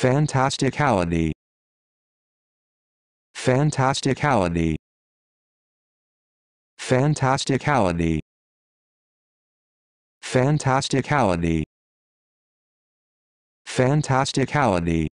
Fantasticality. Fantasticality. Fantasticality. Fantasticality. Fantasticality.